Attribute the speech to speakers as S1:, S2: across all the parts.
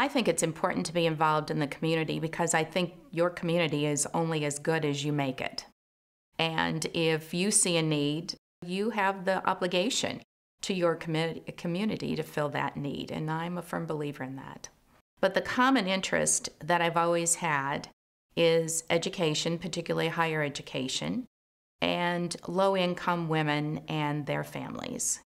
S1: I think it's important to be involved in the community because I think your community is only as good as you make it. And if you see a need, you have the obligation to your com- community to fill that need. And I'm a firm believer in that. But the common interest that I've always had is education, particularly higher education, and low income women and their families.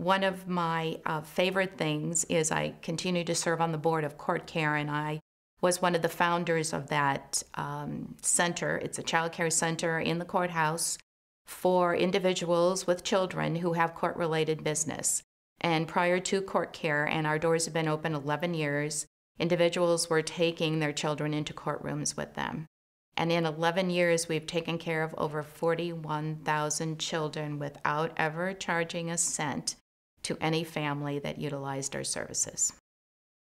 S1: One of my uh, favorite things is I continue to serve on the board of Court Care, and I was one of the founders of that um, center. It's a child care center in the courthouse for individuals with children who have court related business. And prior to court care, and our doors have been open 11 years, individuals were taking their children into courtrooms with them. And in 11 years, we've taken care of over 41,000 children without ever charging a cent to any family that utilized our services.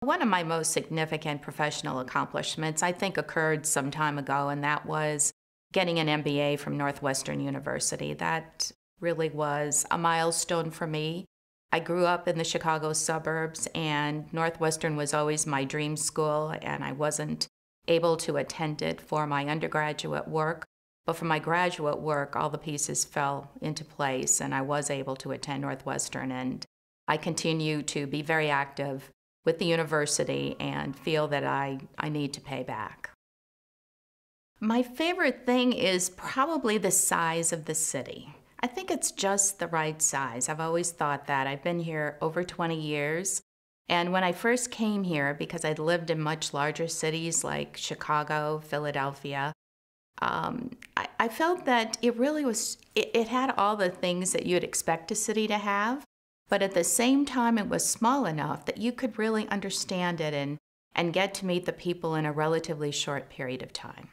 S1: One of my most significant professional accomplishments, I think, occurred some time ago, and that was getting an MBA from Northwestern University. That really was a milestone for me. I grew up in the Chicago suburbs, and Northwestern was always my dream school, and I wasn't able to attend it for my undergraduate work. But for my graduate work, all the pieces fell into place, and I was able to attend Northwestern. And I continue to be very active with the university and feel that I, I need to pay back. My favorite thing is probably the size of the city. I think it's just the right size. I've always thought that. I've been here over 20 years. And when I first came here, because I'd lived in much larger cities like Chicago, Philadelphia, um, I, I, felt that it really was, it, it had all the things that you'd expect a city to have, but at the same time, it was small enough that you could really understand it and, and get to meet the people in a relatively short period of time.